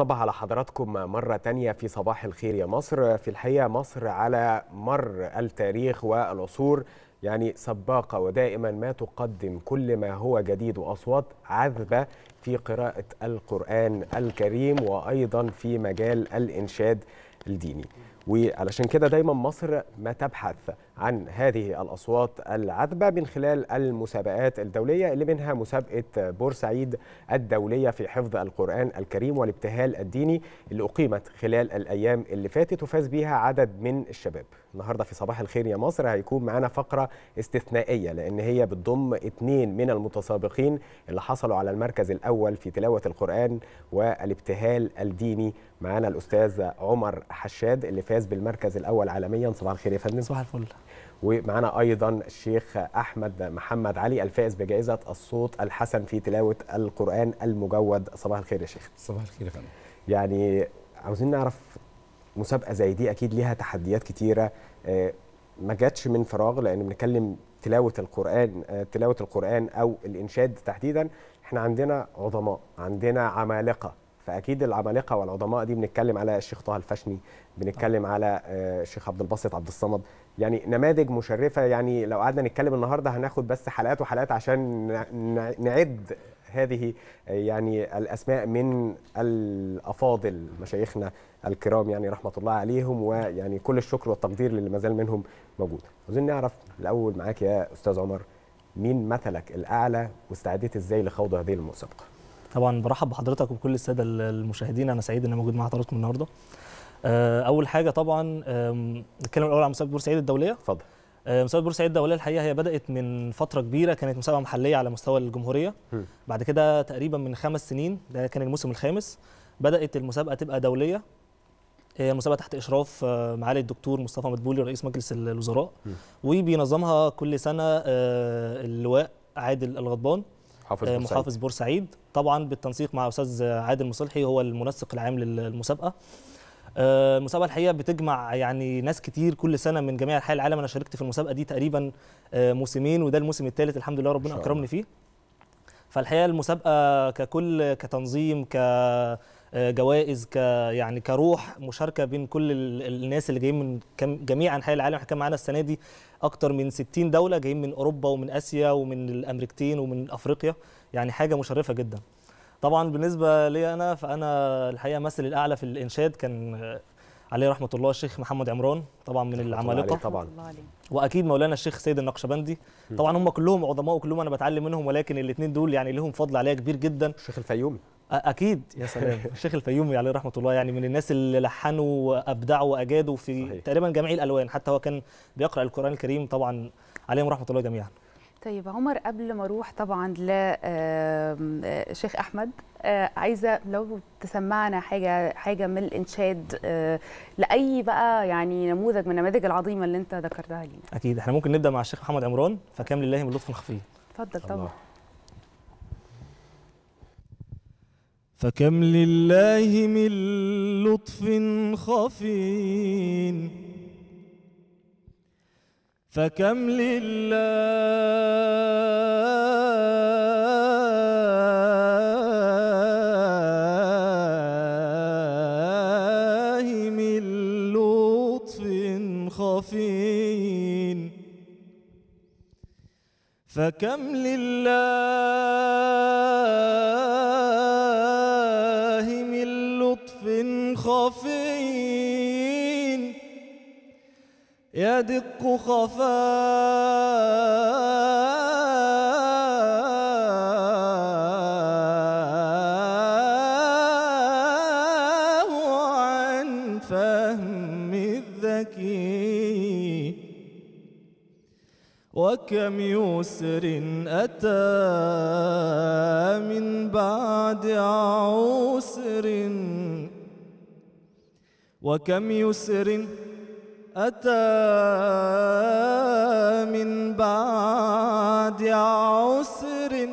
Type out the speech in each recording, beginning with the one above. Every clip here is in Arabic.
صبح على حضراتكم مرة تانية في صباح الخير يا مصر في الحقيقة مصر على مر التاريخ والعصور يعني سباقة ودائما ما تقدم كل ما هو جديد وأصوات عذبة في قراءة القرآن الكريم وأيضا في مجال الإنشاد الديني وعلشان كده دايما مصر ما تبحث عن هذه الأصوات العذبة من خلال المسابقات الدولية اللي منها مسابقة بورسعيد الدولية في حفظ القرآن الكريم والابتهال الديني اللي أقيمت خلال الأيام اللي فاتت وفاز بيها عدد من الشباب النهاردة في صباح الخير يا مصر هيكون معانا فقرة استثنائية لأن هي بتضم اثنين من المتسابقين اللي حصلوا على المركز الأول في تلاوة القرآن والابتهال الديني معانا الأستاذ عمر حشاد اللي فاز بالمركز الأول عالميا صباح الخير يا فندم صباح الفل ومعانا ايضا الشيخ احمد محمد علي الفائز بجائزه الصوت الحسن في تلاوه القران المجود صباح الخير يا شيخ صباح الخير يا فندم يعني عاوزين نعرف مسابقه زي دي اكيد ليها تحديات كتيره آه، ما جاتش من فراغ لان بنتكلم تلاوه القران آه، تلاوه القران او الانشاد تحديدا احنا عندنا عظماء عندنا عمالقه فاكيد العمالقه والعظماء دي بنتكلم على الشيخ طه الفشني بنتكلم على آه، الشيخ عبد الباسط عبد الصمد يعني نماذج مشرفه يعني لو قعدنا نتكلم النهارده هناخد بس حلقات وحلقات عشان نعد هذه آه، يعني الاسماء من الافاضل مشايخنا الكرام يعني رحمه الله عليهم ويعني كل الشكر والتقدير للي ما زال منهم موجود. عاوزين نعرف الاول معاك يا استاذ عمر مين مثلك الاعلى واستعديت ازاي لخوض هذه المسابقه؟ طبعا برحب بحضرتك وبكل الساده المشاهدين انا سعيد اني موجود مع حضراتكم النهارده آه، اول حاجه طبعا نتكلم الاول عن مسابقه بورسعيد الدوليه اتفضل آه، مسابقه بورسعيد الدوليه الحقيقه هي بدات من فتره كبيره كانت مسابقه محليه على مستوى الجمهوريه م. بعد كده تقريبا من خمس سنين ده كان الموسم الخامس بدات المسابقه تبقى دوليه هي مسابقه تحت اشراف آه، معالي الدكتور مصطفى مدبولي رئيس مجلس الوزراء م. وبينظمها كل سنه اللواء عادل الغضبان محافظ بورسعيد طبعا بالتنسيق مع استاذ عادل مصلحي هو المنسق العام للمسابقه آه، المسابقه الحقيقه بتجمع يعني ناس كتير كل سنه من جميع انحاء العالم انا شاركت في المسابقه دي تقريبا آه، موسمين وده الموسم الثالث الحمد لله ربنا اكرمني فيه فالحقيقه المسابقه ككل كتنظيم ك آه، جوائز ك يعني كروح مشاركه بين كل الناس اللي جايين من جميع انحاء العالم احنا كان معانا السنه دي اكتر من 60 دوله جايين من اوروبا ومن اسيا ومن الامريكتين ومن افريقيا يعني حاجه مشرفه جدا طبعا بالنسبه لي انا فانا الحقيقه مثل الاعلى في الانشاد كان عليه رحمه الله الشيخ محمد عمران طبعا من العمالقه طبعا واكيد مولانا الشيخ سيد النقشبندي طبعا هم كلهم عظماء وكلهم انا بتعلم منهم ولكن الاثنين دول يعني لهم فضل عليا كبير جدا الشيخ الفيومي اكيد يا سلام الشيخ الفيومي عليه رحمه الله يعني من الناس اللي لحنوا وابدعوا واجادوا في صحيح. تقريبا جميع الالوان حتى هو كان بيقرا القران الكريم طبعا عليهم رحمه الله جميعا طيب عمر قبل ما اروح طبعا لشيخ آه، احمد آه، عايزه لو تسمعنا حاجه حاجه من الانشاد آه، لاي بقى يعني نموذج من النماذج العظيمه اللي انت ذكرتها لينا اكيد احنا ممكن نبدا مع الشيخ محمد عمران فكم لله من لطف خفي اتفضل طبعا فكم لله من لطف خفي فكم لله من لطف خفي فكم لله يدق خفاء فهم الذكي وكم يسر أتى من بعد عسر وكم يسر أتى من بعد عسر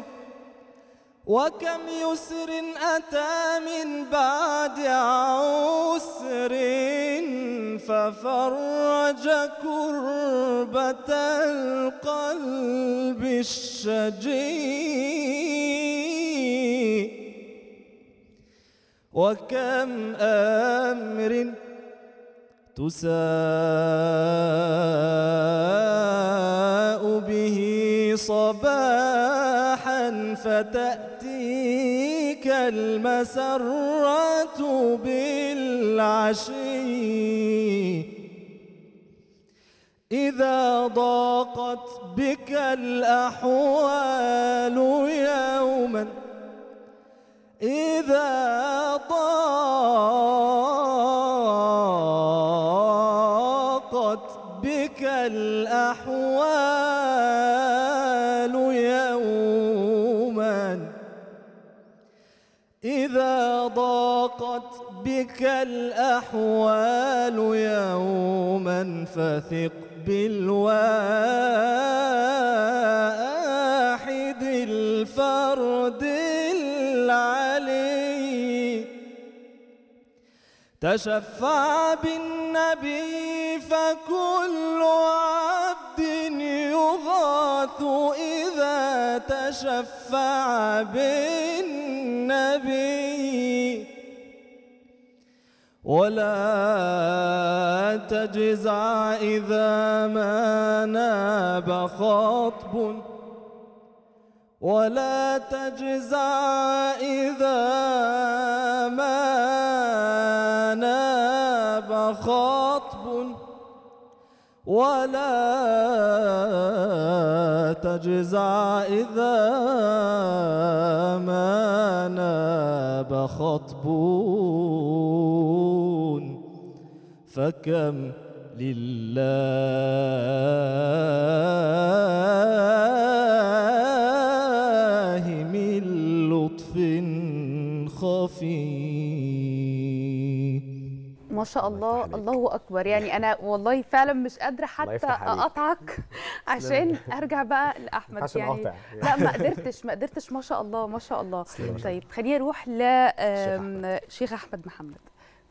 وكم يسر أتى من بعد عسر ففرج كربة القلب الشجي وكم أمر تساء به صباحا فتأتيك المسرة بالعشي إذا ضاقت بك الأحوال يوما إذا ضاقت الأحوال يوما إذا ضاقت بك الأحوال يوما فثق بالواحد الفرد العلي تشفع بالنبي فكل المرأة إذا تشفع بالنبي ولا تجزع إذا ما ناب خطب ولا تجزع إذا ما ولا تجزع إذا ما ناب خطب فكم لله من لطف خفي ما شاء الله الله, اكبر يعني انا والله فعلا مش قادره حتى اقطعك عشان ارجع بقى لاحمد يعني لا ما قدرتش ما قدرتش ما شاء الله ما شاء الله طيب خليني اروح لشيخ احمد محمد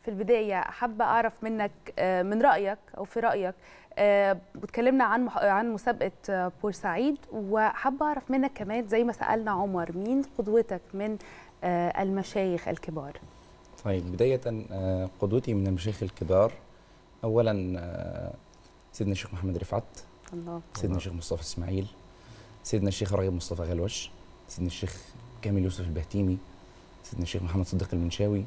في البدايه حابه اعرف منك آه، من رايك او في رايك آه، اتكلمنا عن عن مسابقه آه، بورسعيد وحابه اعرف منك كمان زي ما سالنا عمر مين قدوتك من المشايخ الكبار طيب بداية آه، قدوتي من المشايخ الكبار أولا آه، سيدنا الشيخ محمد رفعت الله سيدنا الشيخ مصطفى إسماعيل سيدنا الشيخ راغب مصطفى غلوش سيدنا الشيخ كامل يوسف البهتيمي سيدنا الشيخ محمد صديق المنشاوي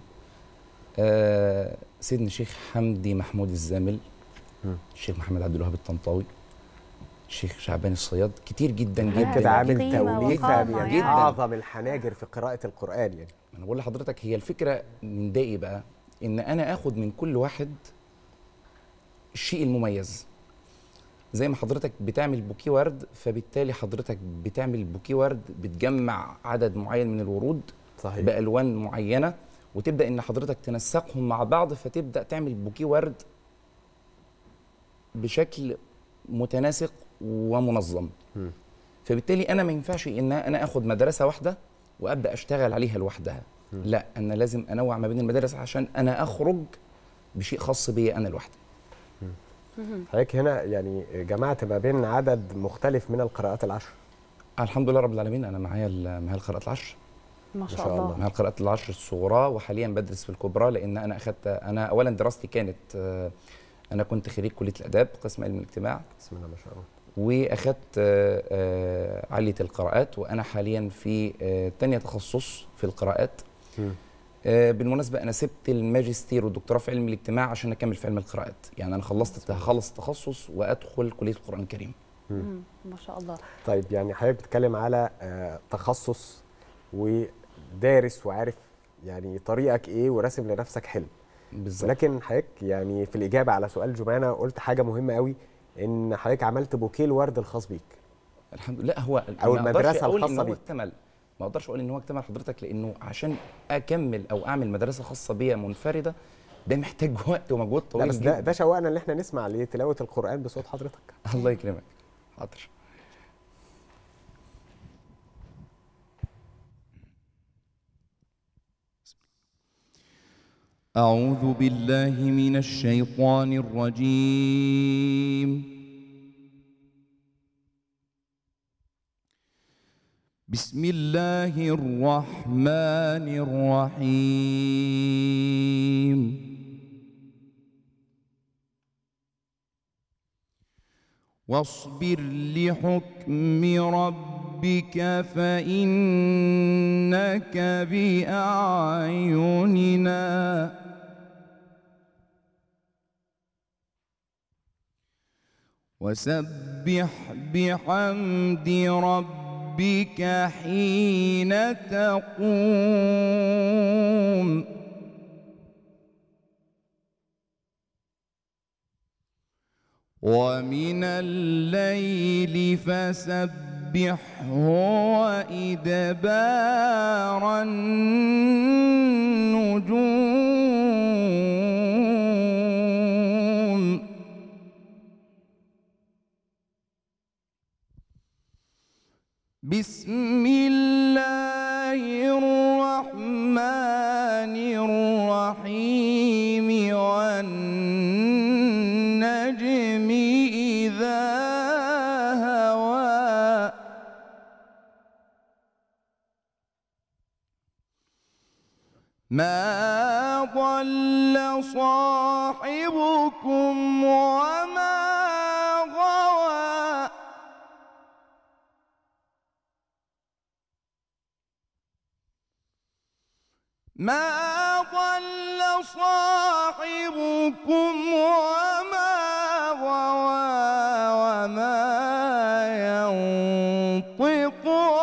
آه، سيدنا الشيخ حمدي محمود الزامل الشيخ محمد عبد الوهاب الطنطاوي الشيخ شعبان الصياد كتير جدا جدا كده عامل توليفه جدا اعظم الحناجر في قراءه القران يعني انا بقول لحضرتك هي الفكره من ده ايه بقى ان انا اخد من كل واحد الشيء المميز زي ما حضرتك بتعمل بوكي ورد فبالتالي حضرتك بتعمل بوكي ورد بتجمع عدد معين من الورود صحيح. بالوان معينه وتبدا ان حضرتك تنسقهم مع بعض فتبدا تعمل بوكي ورد بشكل متناسق ومنظم م. فبالتالي انا ما ينفعش ان انا اخد مدرسه واحده وابدا اشتغل عليها لوحدها م. لا انا لازم انوع ما بين المدارس عشان انا اخرج بشيء خاص بيا انا لوحدي حضرتك هنا يعني جمعت ما بين عدد مختلف من القراءات العشر الحمد لله رب العالمين انا معايا معايا القراءات العشر ما شاء الله. معايا القراءات العشر الصغرى وحاليا بدرس في الكبرى لان انا اخذت انا اولا دراستي كانت آه، انا كنت خريج كليه الاداب قسم علم الاجتماع بسم الله ما شاء الله واخدت آه، آه، عليه القراءات وانا حاليا في آه، تانية تخصص في القراءات بالمناسبه انا سبت الماجستير والدكتوراه في علم الاجتماع عشان اكمل في علم القراءات يعني انا خلصت هخلص تخصص وادخل كليه القران الكريم ما شاء الله طيب يعني حضرتك بتتكلم على تخصص ودارس وعارف يعني طريقك ايه وراسم لنفسك حلم بالظبط لكن حضرتك يعني في الاجابه على سؤال جمانه قلت حاجه مهمه قوي ان حضرتك عملت بوكيه الورد الخاص بيك الحمد لله هو او المدرسه الخاصه بيك اكتمل ما اقدرش اقول ان هو اكتمل حضرتك لانه عشان اكمل او اعمل مدرسه خاصه بيا منفرده ده محتاج وقت ومجهود طويل لا بس ده, ده شوقنا ان احنا نسمع لتلاوه القران بصوت حضرتك الله يكرمك حاضر أعوذ بالله من الشيطان الرجيم بسم الله الرحمن الرحيم واصبر لحكم ربك ربك فإنك بأعيننا وسبح بحمد ربك حين تقوم ومن الليل فسبح يسبحه وإدبار النجوم بسم الله الرحمن الرحيم والنجوم ما ضل صاحبكم وما غوى ما ضل صاحبكم وما غوى وما ينطق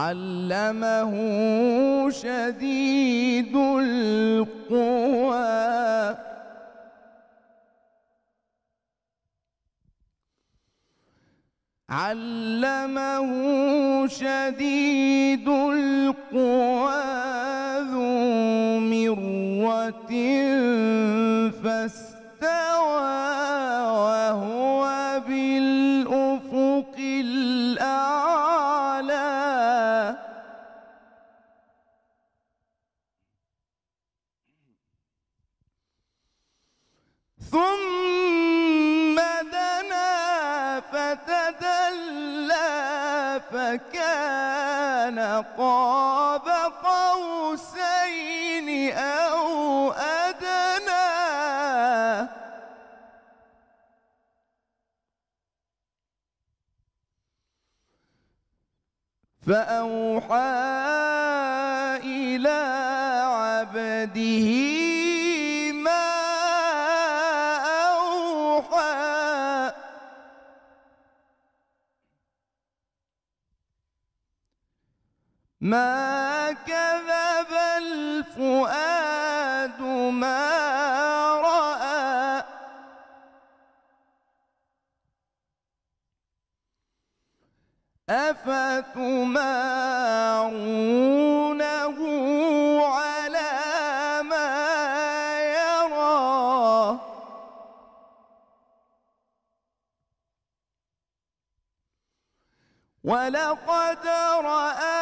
علمه شديد القوى علمه شديد القوى ذو مرة فاس ثم دنا فتدلى فكان قاب قوسين أو أدنى فأوحى إلى عبده ما كذب الفؤاد ما رأى أفتمارونه على ما يرى ولقد رأى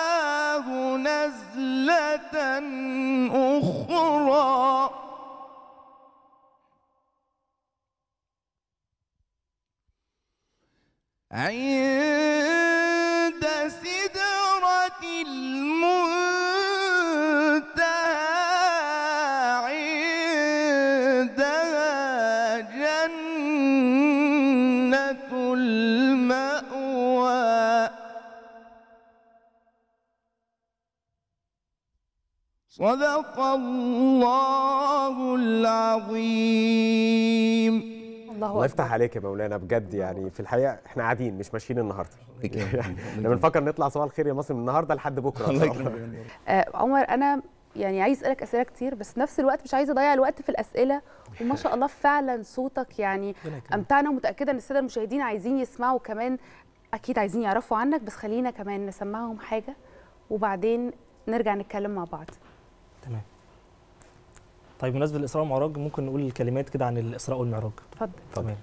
أخرى عند سدرة المنتهى صدق الله العظيم الله, الله يفتح عليك يا مولانا بجد يعني في الحقيقه احنا قاعدين مش ماشيين النهارده احنا بنفكر نطلع صباح الخير يا مصر من النهارده لحد بكره الله يكرمك آه، عمر انا يعني عايز اسالك اسئله كتير بس نفس الوقت مش عايزه اضيع الوقت في الاسئله وما شاء الله فعلا صوتك يعني امتعنا ومتاكده ان الساده المشاهدين عايزين يسمعوا كمان اكيد عايزين يعرفوا عنك بس خلينا كمان نسمعهم حاجه وبعدين نرجع نتكلم مع بعض تمام طيب بالنسبه للاسراء والمعراج ممكن نقول الكلمات كده عن الاسراء والمعراج اتفضل تمام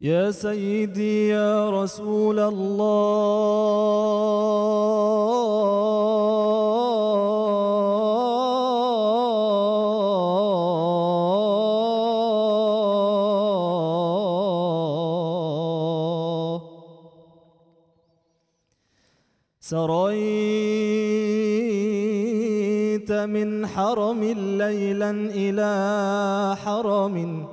يا سيدي يا رسول الله سريت من حرم ليلا إلى حرم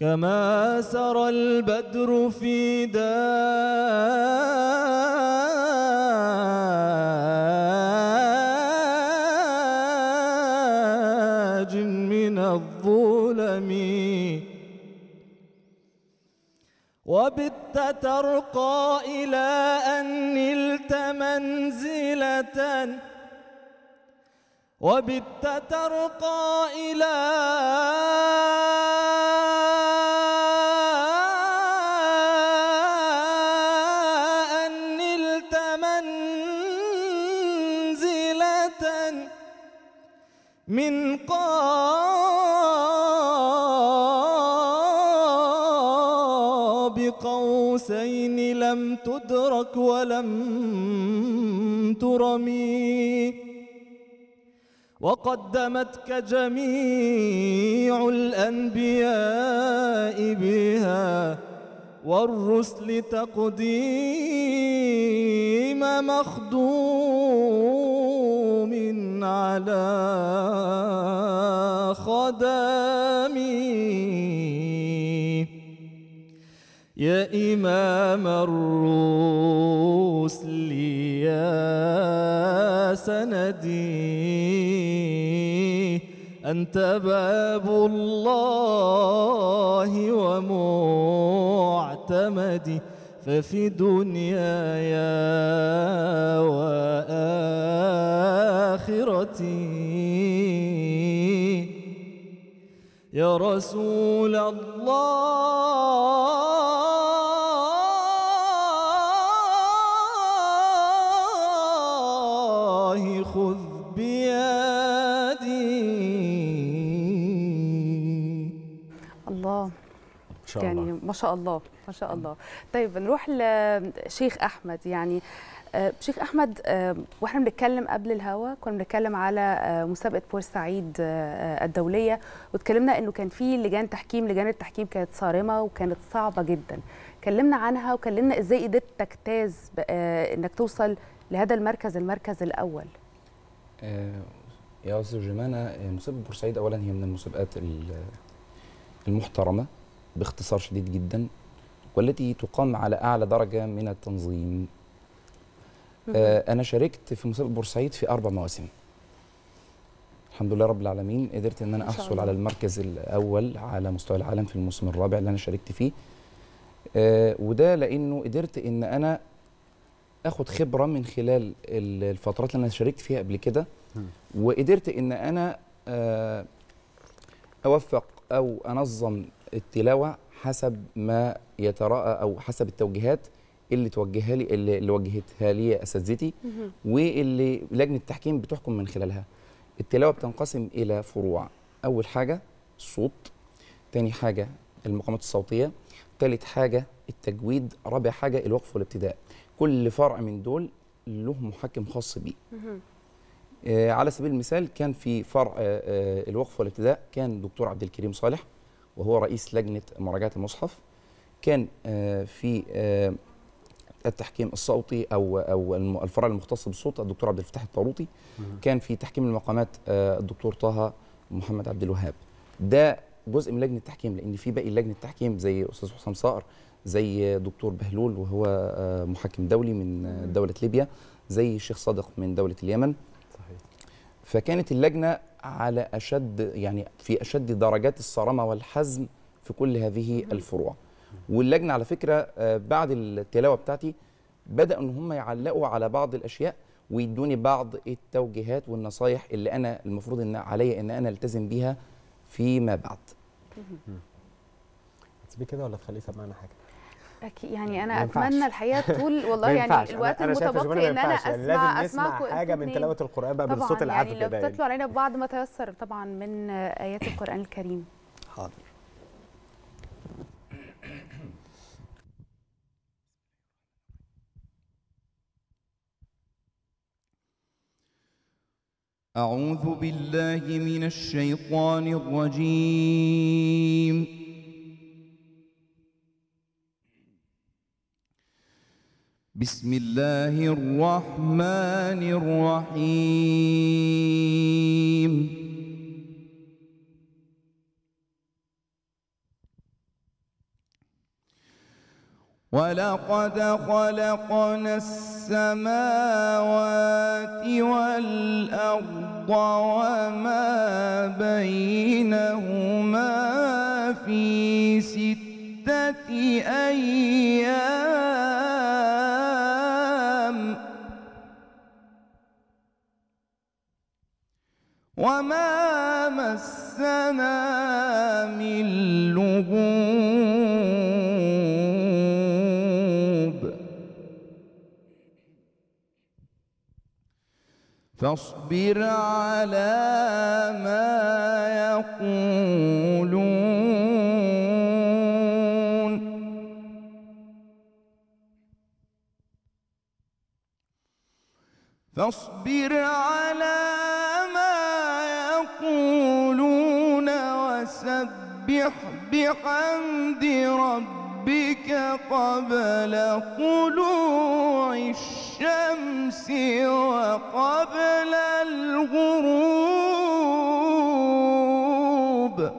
كما سرى البدر في دار وبت ترقى إلى أن نلت منزلة وبت ترقى إلى أن نلت منزلة من ترك ولم ترمي وقدمتك جميع الأنبياء بها والرسل تقديم مخدوم على خدام يا إمام الرسل يا سندي أنت باب الله ومعتمدي ففي دنياي وآخرتي يا رسول الله شاء الله ما شاء الله طيب نروح لشيخ احمد يعني آه، شيخ احمد آه، واحنا بنتكلم قبل الهوا كنا بنتكلم على آه، مسابقه بورسعيد الدوليه واتكلمنا انه كان في لجان تحكيم لجان التحكيم كانت صارمه وكانت صعبه جدا كلمنا عنها وكلمنا ازاي قدرت تجتاز انك توصل لهذا المركز المركز الاول يا استاذ جمانه مسابقه بورسعيد اولا هي من المسابقات المحترمه باختصار شديد جدا والتي تقام على أعلى درجة من التنظيم آه، أنا شاركت في مسابقة بورسعيد في أربع مواسم الحمد لله رب العالمين قدرت ان انا احصل على المركز الاول على مستوى العالم في الموسم الرابع اللي انا شاركت فيه آه وده لانه قدرت ان انا اخد خبره من خلال الفترات اللي انا شاركت فيها قبل كده وقدرت ان انا آه اوفق او انظم التلاوه حسب ما يتراءى او حسب التوجيهات اللي توجهها لي اللي وجهتها لي اساتذتي واللي لجنه التحكيم بتحكم من خلالها التلاوه بتنقسم الى فروع اول حاجه الصوت تاني حاجه المقامات الصوتيه تالت حاجه التجويد رابع حاجه الوقف والابتداء كل فرع من دول له محكم خاص بيه آه على سبيل المثال كان في فرع آه, آه، الوقف والابتداء كان دكتور عبد الكريم صالح وهو رئيس لجنه مراجعه المصحف كان آه، في آه، التحكيم الصوتي او او الفرع المختص بالصوت الدكتور عبد الفتاح الطاروطي كان في تحكيم المقامات آه، الدكتور طه محمد عبد الوهاب ده جزء من لجنه التحكيم لان في باقي لجنه التحكيم زي استاذ حسام صقر زي دكتور بهلول وهو محكم دولي من دوله ليبيا زي الشيخ صادق من دوله اليمن صحيح فكانت اللجنه على أشد يعني في أشد درجات الصرامة والحزم في كل هذه الفروع واللجنة على فكرة آه، بعد التلاوة بتاعتي بدأوا أن هم يعلقوا على بعض الأشياء ويدوني بعض التوجيهات والنصايح اللي أنا المفروض أن عليا أن أنا ألتزم بيها فيما بعد هتسيبيه كده ولا تخليه يسمعنا حاجة؟ اكيد يعني انا اتمنى الحقيقه طول والله يعني الوقت المتبقي ان انا اسمع اسمع حاجه من تلاوه القران بقى بالصوت العذب يعني لو يعني. علينا بعض ما تيسر طبعا من ايات القران الكريم حاضر أعوذ بالله من الشيطان الرجيم بسم الله الرحمن الرحيم ولقد خلقنا السماوات والأرض وما بينهما في ستة أيام وما مسنا من لغوب فاصبر على ما يقولون فاصبر على فسبح بحمد ربك قبل طلوع الشمس وقبل الغروب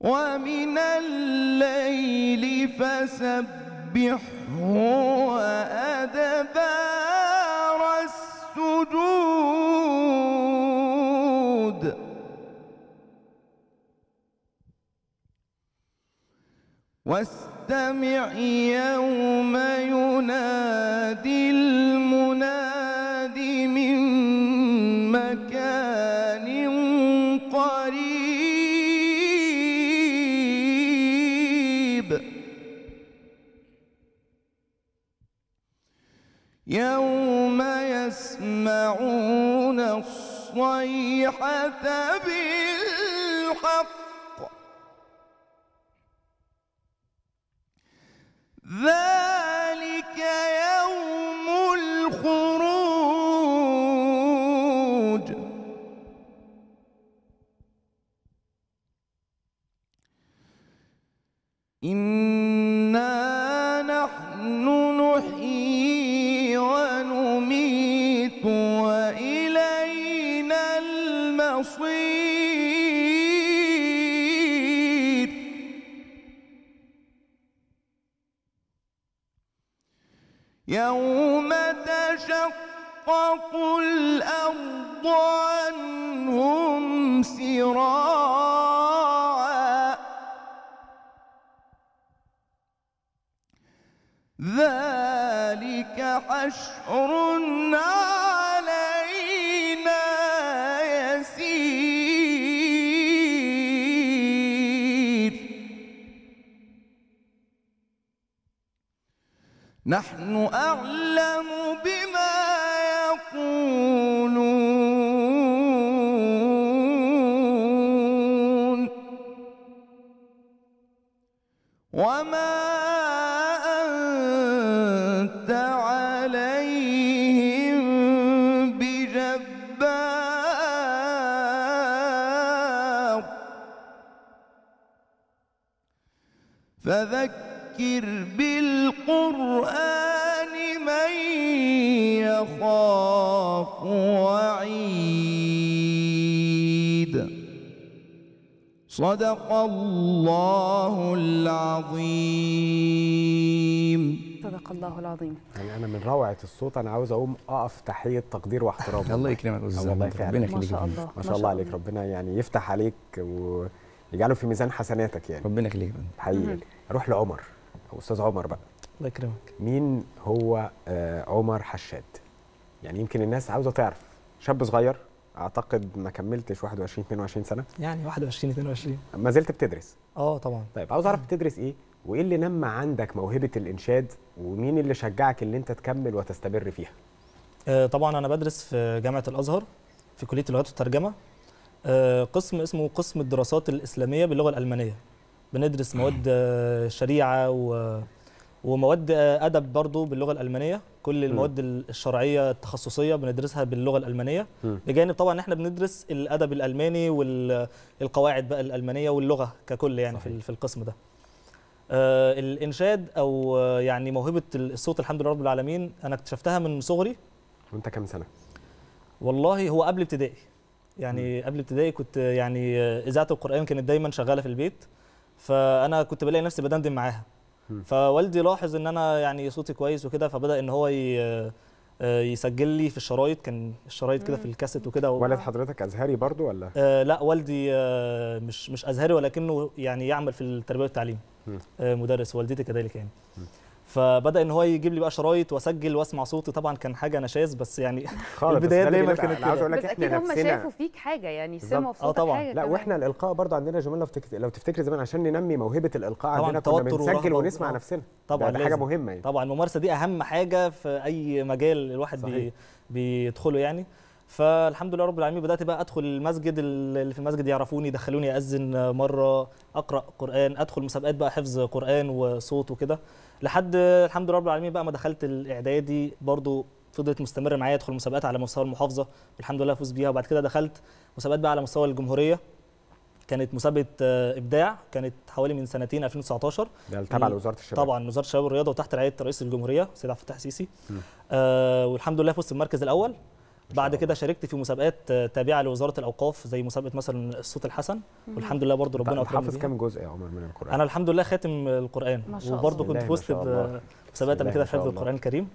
ومن الليل فسبحه وأدبار واستمع يوم ينادي المناد من مكان قريب يوم يسمعون الصيحه نحن أعلم بما وعيد صدق الله العظيم صدق الله العظيم يعني انا من روعه الصوت انا عاوز اقوم اقف تحيه تقدير واحترام الله يكرمك استاذ والله ربنا يخليك ما, الله ما شاء الله عليك ربنا يعني يفتح عليك ويجعله في ميزان حسناتك يعني ربنا يخليك حقيقي اروح لعمر استاذ عمر بقى الله يكرمك مين هو آه، عمر حشاد يعني يمكن الناس عاوزه تعرف شاب صغير اعتقد ما كملتش 21 22 سنه يعني 21 22 ما زلت بتدرس اه طبعا طيب عاوز اعرف بتدرس ايه وايه اللي نمى عندك موهبه الانشاد ومين اللي شجعك ان انت تكمل وتستمر فيها آه طبعا انا بدرس في جامعه الازهر في كليه اللغات والترجمه آه قسم اسمه قسم الدراسات الاسلاميه باللغه الالمانيه بندرس مواد آه، شريعه و ومواد ادب برضو باللغه الالمانيه كل المواد م. الشرعيه التخصصيه بندرسها باللغه الالمانيه م. بجانب طبعا ان احنا بندرس الادب الالماني والقواعد بقى الالمانيه واللغه ككل يعني صحيح. في القسم ده آه الانشاد او آه، يعني موهبه الصوت الحمد لله رب العالمين انا اكتشفتها من صغري وانت كام سنه والله هو قبل ابتدائي يعني م. قبل ابتدائي كنت آه، يعني آه، اذاعه القران كانت دايما شغاله في البيت فانا كنت بلاقي نفسي بدندن معاها فوالدي لاحظ ان انا يعني صوتي كويس وكده فبدا ان هو آه، يسجل لي في الشرايط كان الشرايط كده في الكاسيت وكده والد حضرتك ازهري برضو ولا آه لا والدي آه مش مش ازهري ولكنه يعني يعمل في التربيه والتعليم آه مدرس والدتي كذلك يعني فبدا ان هو يجيب لي بقى شرايط واسجل واسمع صوتي طبعا كان حاجه نشاز بس يعني خالص البدايات دايما كانت عاوز اقول لك احنا اكيد هم شافوا فيك حاجه يعني سمعوا في آه، صوتك حاجه لا واحنا الالقاء برضه عندنا جمال لو تفتكر لو تفتكر زمان عشان ننمي موهبه الالقاء عندنا كنا بنسجل ونسمع آه. نفسنا طبعا يعني ده حاجه مهمه يعني. طبعا الممارسه دي اهم حاجه في اي مجال الواحد بي بيدخله يعني فالحمد لله رب العالمين بدات بقى ادخل المسجد اللي في المسجد يعرفوني يدخلوني اذن مره اقرا قران ادخل مسابقات بقى حفظ قران وصوت وكده لحد الحمد لله رب العالمين بقى ما دخلت الاعدادي برضو فضلت مستمره معايا ادخل مسابقات على مستوى المحافظه والحمد لله فوز بيها وبعد كده دخلت مسابقات بقى على مستوى الجمهوريه كانت مسابقه آه، ابداع كانت حوالي من سنتين 2019 ده تبع لوزاره الشباب طبعا وزاره الشباب والرياضه وتحت رعايه رئيس الجمهوريه سيد عبد الفتاح السيسي آه والحمد لله فزت بالمركز الاول بعد كده شاركت في مسابقات تابعه لوزاره الاوقاف زي مسابقه مثلا الصوت الحسن والحمد لله برضو ربنا اكرمني حافظ كام جزء يا عمر من القران انا الحمد لله خاتم القران وبرضو كنت فزت بمسابقات قبل كده في حفظ القران الكريم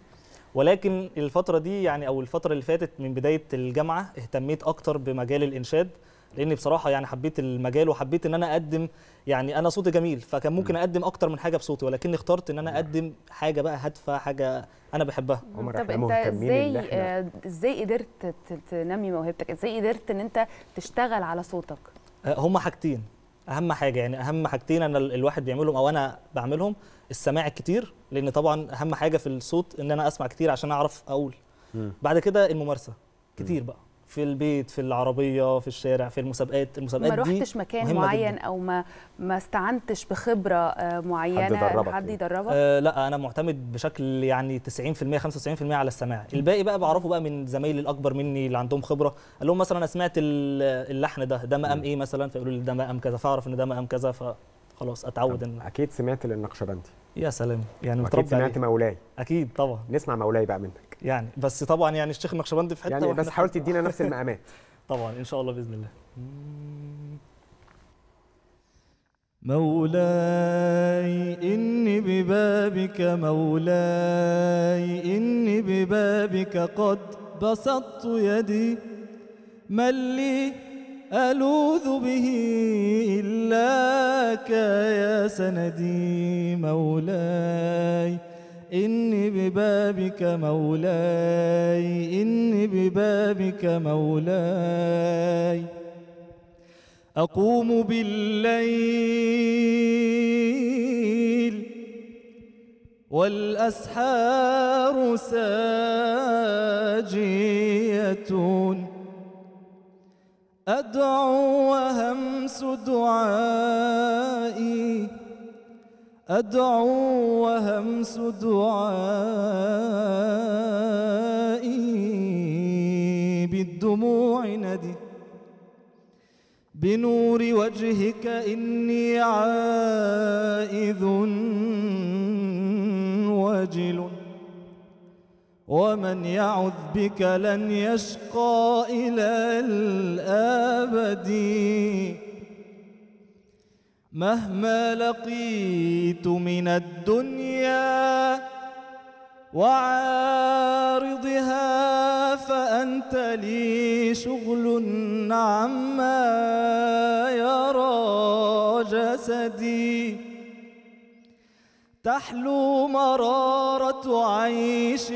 ولكن الفتره دي يعني او الفتره اللي فاتت من بدايه الجامعه اهتميت اكتر بمجال الانشاد لاني بصراحه يعني حبيت المجال وحبيت ان انا اقدم يعني انا صوتي جميل فكان ممكن اقدم اكتر من حاجه بصوتي ولكني اخترت ان انا اقدم حاجه بقى هادفه حاجه انا بحبها عمر طب انت ازاي آه، ازاي قدرت تنمي موهبتك ازاي قدرت ان انت تشتغل على صوتك آه، هما حاجتين اهم حاجه يعني اهم حاجتين انا الواحد بيعملهم او انا بعملهم السماع الكتير لان طبعا اهم حاجه في الصوت ان انا اسمع كتير عشان اعرف اقول بعد كده الممارسه كتير بقى في البيت في العربيه في الشارع في المسابقات المسابقات ما رحتش مكان معين جداً. او ما ما استعنتش بخبره آه، معينه حد يدربك حد يعني. يدربك آه لا انا معتمد بشكل يعني 90% 95% على السماع الباقي بقى بعرفه بقى من زمايلي الاكبر مني اللي عندهم خبره قال لهم مثلا انا سمعت اللحن ده ده مقام ايه مثلا فيقولوا لي ده مقام كذا فاعرف ان ده مقام كذا ف خلاص اتعود ان اكيد سمعت للنقشبندي يا سلام يعني متربي اكيد سمعت مولاي اكيد طبعا نسمع مولاي بقى منك يعني بس طبعا يعني الشيخ النقشبندي في حته يعني بس حاول تدينا نفس المقامات طبعا ان شاء الله باذن الله مولاي إني ببابك مولاي إني ببابك قد بسطت يدي من لي ألوذ به إلاك يا سندي مولاي إني ببابك مولاي إني ببابك مولاي أقوم بالليل والأسحار ساجية أدعو وهمس دعائي أدعو وهمس دعائي بالدموع ندي بنور وجهك إني عائذ واجل ومن يعذ بك لن يشقى إلى الأبد مهما لقيت من الدنيا وعارضها فأنت لي شغل عما يرى جسدي تحلو مرارة عيش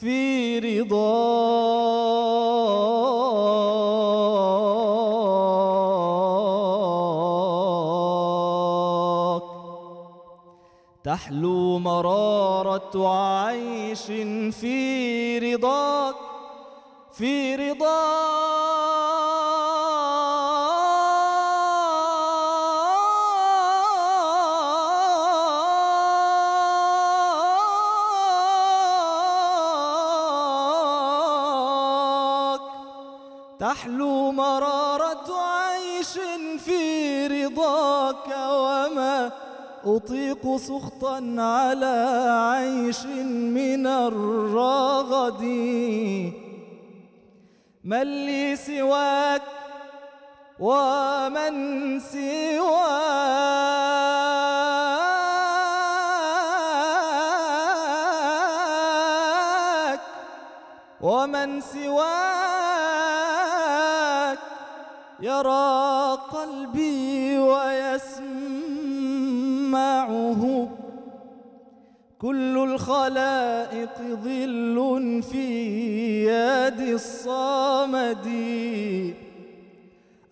في رضاك تحلو مرارة عيش في رضاك في رضاك أطيق سخطا على عيش من الرغد من لي سواك ومن سواك ومن سواك يرى قلبي معه كل الخلائق ظل في يد الصامد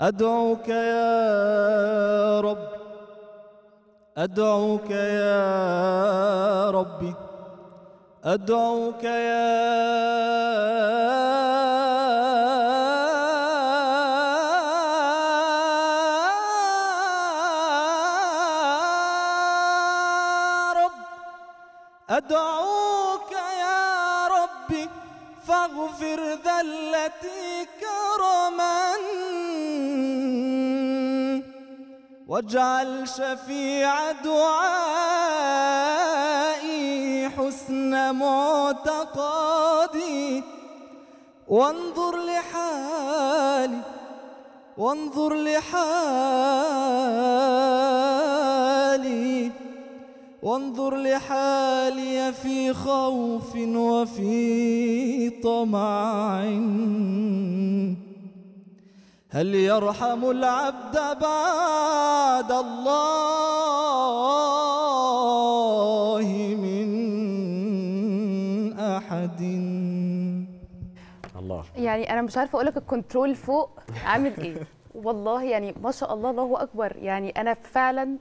أدعوك يا رب أدعوك يا ربي أدعوك يا واجعل شفيع دعائي حسن معتقدي وانظر لحالي وانظر لحالي وانظر لحالي في خوف وفي طمع هل يرحم العبد بعد الله من أحد الله يعني أنا مش عارفة أقولك الكنترول فوق عامل إيه والله يعني ما شاء الله الله أكبر يعني أنا فعلا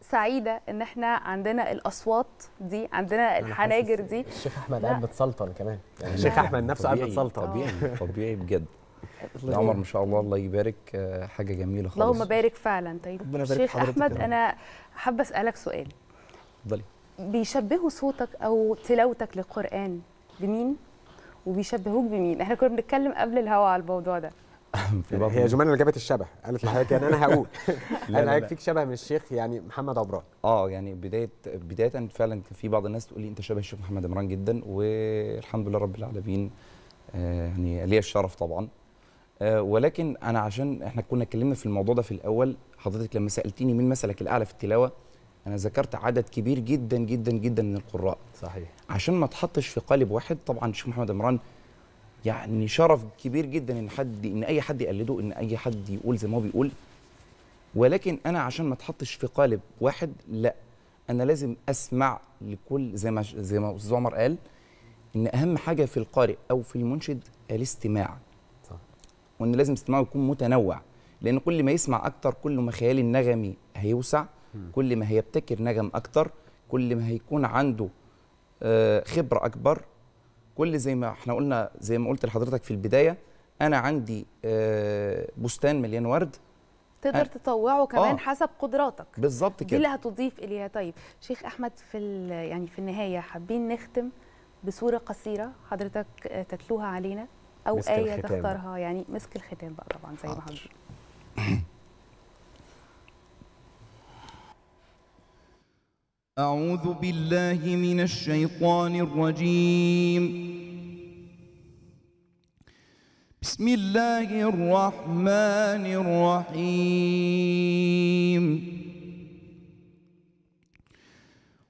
سعيده ان احنا عندنا الاصوات دي عندنا الحناجر دي الشيخ احمد قاعد متسلطن كمان يعني الشيخ احمد نفسه قاعد متسلطن طبيعي طبيعي بجد عمر ما شاء الله الله يبارك آه، حاجه جميله خالص اللهم بارك فعلا طيب ربنا يبارك شيخ احمد انا حابه اسالك سؤال اتفضلي بيشبهوا صوتك او تلاوتك للقران بمين وبيشبهوك بمين احنا كنا بنتكلم قبل الهوا على الموضوع ده هي جمان اللي جابت الشبه قالت لحضرتك يعني انا هقول انا هيكفيك شبه من الشيخ يعني محمد عمران اه يعني بدايه بدايه فعلا في بعض الناس تقول لي انت شبه الشيخ محمد عمران جدا والحمد لله رب العالمين آه يعني ليا الشرف طبعا آه، ولكن انا عشان احنا كنا اتكلمنا في الموضوع ده في الاول حضرتك لما سالتيني مين مثلك الاعلى في التلاوه انا ذكرت عدد كبير جدا جدا جدا من القراء صحيح عشان ما اتحطش في قالب واحد طبعا الشيخ محمد عمران يعني شرف كبير جدا ان حد ان اي حد يقلده ان اي حد يقول زي ما هو بيقول ولكن انا عشان ما اتحطش في قالب واحد لا انا لازم اسمع لكل زي ما زي ما استاذ عمر قال ان اهم حاجه في القارئ او في المنشد الاستماع وان لازم استماعه يكون متنوع لان كل ما يسمع اكتر كل ما خيال النغمي هيوسع كل ما هيبتكر نغم اكتر كل ما هيكون عنده آه، خبره اكبر كل زي ما احنا قلنا زي ما قلت لحضرتك في البدايه انا عندي آه، بستان مليان ورد تقدر تطوعه كمان آه. حسب قدراتك بالظبط كده دي اللي هتضيف اليها طيب شيخ احمد في يعني في النهايه حابين نختم بصوره قصيره حضرتك آه، تتلوها علينا او ايه الختام. تختارها يعني مسك الختام بقى طبعا زي ما حضرتك أعوذ بالله من الشيطان الرجيم بسم الله الرحمن الرحيم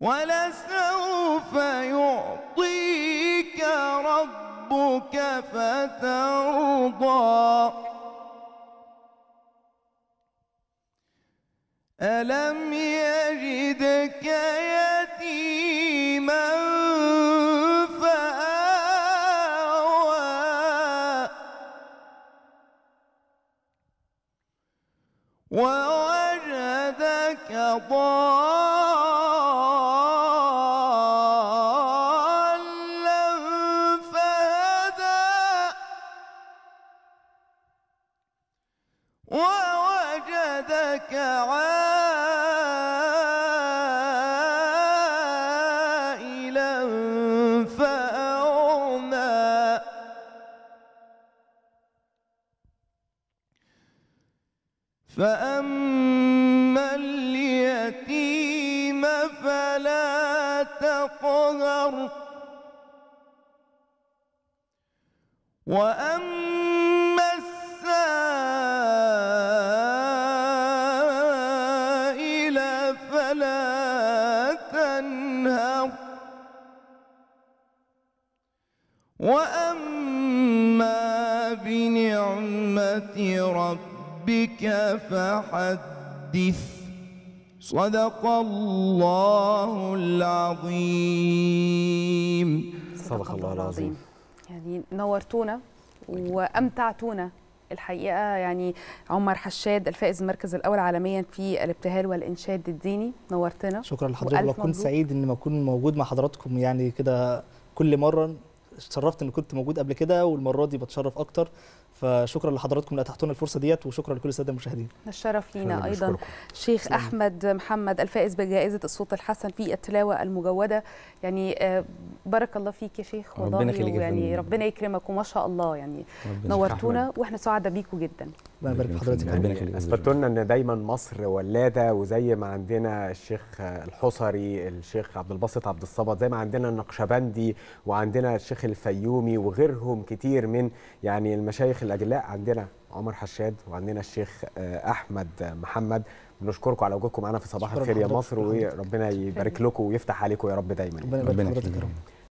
ولسوف يعطيك ربك فترضى ألم يجدك يتيما فآوى ووجدك ضالا ربك فحدث صدق الله العظيم صدق الله العظيم يعني نورتونا وامتعتونا الحقيقه يعني عمر حشاد الفائز المركز الاول عالميا في الابتهال والانشاد الديني نورتنا شكرا لحضرتك وكنت سعيد ان اكون موجود مع حضراتكم يعني كده كل مره اتشرفت ان كنت موجود قبل كده والمره دي بتشرف اكتر فشكرا لحضراتكم اللي اتحتونا الفرصه ديت وشكرا لكل الساده المشاهدين الشرف لينا ايضا شيخ سلام. احمد محمد الفائز بجائزه الصوت الحسن في التلاوه المجوده يعني آه، بارك الله فيك يا شيخ والله ربنا يخليك يعني ربنا يكرمك وما شاء الله يعني نورتونا واحنا سعداء بيكم جدا ربنا يبارك في حضرتك اثبتوا لنا ان دايما مصر ولاده وزي ما عندنا الشيخ الحصري الشيخ عبد الباسط عبد الصمد زي ما عندنا النقشبندي وعندنا الشيخ الفيومي وغيرهم كتير من يعني المشايخ الاجلاء عندنا عمر حشاد وعندنا الشيخ آه، احمد محمد بنشكركم على وجودكم معانا في صباح الخير يا مصر وربنا يبارك لكم ويفتح عليكم يا رب دايما ربنا يبارك